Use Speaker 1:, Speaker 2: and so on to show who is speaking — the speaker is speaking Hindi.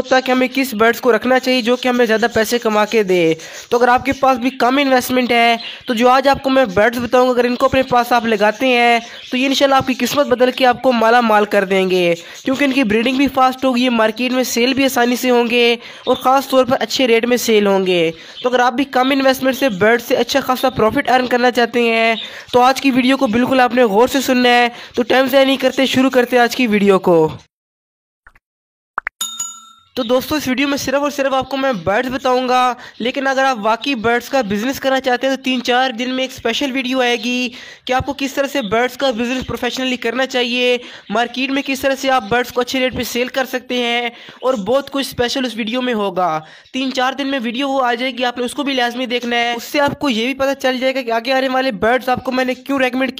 Speaker 1: होता कि हमें किस बर्ड्स को रखना चाहिए जो कि हमें ज़्यादा पैसे कमा के दे तो अगर आपके पास भी कम इन्वेस्टमेंट है तो जो आज आपको मैं बर्ड्स बताऊंगा अगर इनको अपने पास आप लगाते हैं तो ये इनशाला आपकी किस्मत बदल के आपको माला माल कर देंगे क्योंकि इनकी ब्रीडिंग भी फास्ट होगी मार्केट में सेल भी आसानी से होंगे और ख़ास तौर पर अच्छे रेट में सेल होंगे तो अगर आप भी कम इन्वेस्टमेंट से बर्ड से अच्छा खासा प्रॉफिट अर्न करना चाहते हैं तो आज की वीडियो को बिल्कुल आपने गौर से सुनना है तो टाइम से नहीं करते शुरू करते आज की वीडियो को तो दोस्तों इस वीडियो में सिर्फ और सिर्फ आपको मैं बर्ड्स बताऊंगा लेकिन अगर आप वाकई बर्ड्स का बिज़नेस करना चाहते हैं तो तीन चार दिन में एक स्पेशल वीडियो आएगी कि आपको किस तरह से बर्ड्स का बिज़नेस प्रोफेशनली करना चाहिए मार्केट में किस तरह से आप बर्ड्स को अच्छे रेट पर सेल कर सकते हैं और बहुत कुछ स्पेशल उस वीडियो में होगा तीन चार दिन में वीडियो वो आ जाएगी आपने उसको भी लाजमी देखना है उससे आपको ये भी पता चल जाएगा कि आगे आने वाले बर्ड्स आपको मैंने क्यों रेकमेंड किया